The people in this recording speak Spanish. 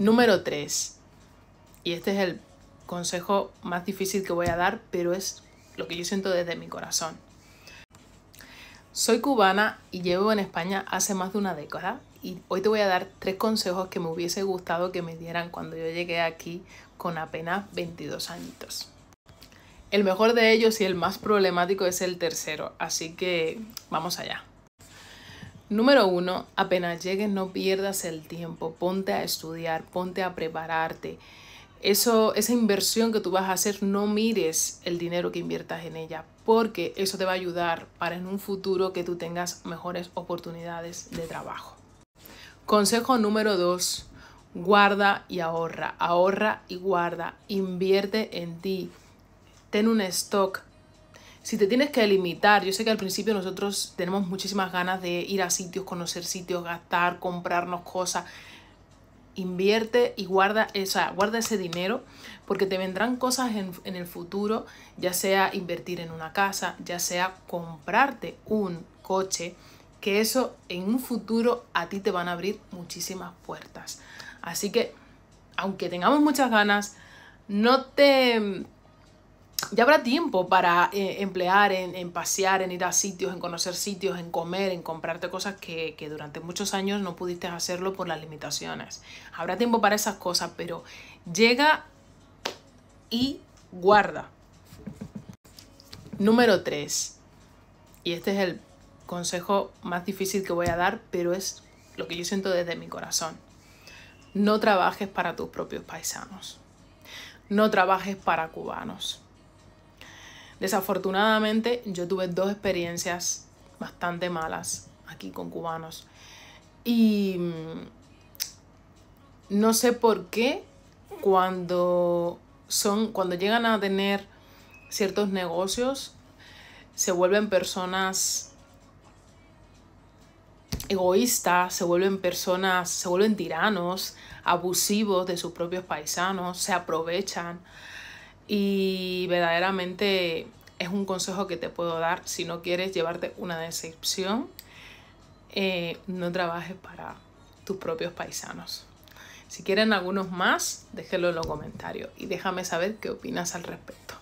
Número 3. Y este es el consejo más difícil que voy a dar, pero es lo que yo siento desde mi corazón. Soy cubana y llevo en España hace más de una década y hoy te voy a dar tres consejos que me hubiese gustado que me dieran cuando yo llegué aquí con apenas 22 añitos. El mejor de ellos y el más problemático es el tercero, así que vamos allá. Número uno, apenas llegues no pierdas el tiempo, ponte a estudiar, ponte a prepararte. Eso, esa inversión que tú vas a hacer, no mires el dinero que inviertas en ella, porque eso te va a ayudar para en un futuro que tú tengas mejores oportunidades de trabajo. Consejo número dos, guarda y ahorra, ahorra y guarda, invierte en ti, ten un stock, si te tienes que limitar, yo sé que al principio nosotros tenemos muchísimas ganas de ir a sitios, conocer sitios, gastar, comprarnos cosas. Invierte y guarda, guarda ese dinero porque te vendrán cosas en el futuro, ya sea invertir en una casa, ya sea comprarte un coche, que eso en un futuro a ti te van a abrir muchísimas puertas. Así que, aunque tengamos muchas ganas, no te ya habrá tiempo para eh, emplear en, pasear, en ir a sitios, en conocer sitios, en comer, en comprarte cosas que, que, durante muchos años no pudiste hacerlo por las limitaciones. Habrá tiempo para esas cosas, pero llega y guarda. Número 3. Y este es el consejo más difícil que voy a dar, pero es lo que yo siento desde mi corazón. No trabajes para tus propios paisanos. No trabajes para cubanos Desafortunadamente yo tuve dos experiencias bastante malas aquí con cubanos. Y mm, no sé por qué cuando son cuando llegan a tener ciertos negocios se vuelven personas egoístas, se vuelven personas, se vuelven tiranos, abusivos de sus propios paisanos, se aprovechan. Y verdaderamente es un consejo que te puedo dar si no quieres llevarte una decepción. Eh, no trabajes para tus propios paisanos. Si quieren algunos más, déjenlo en los comentarios y déjame saber qué opinas al respecto.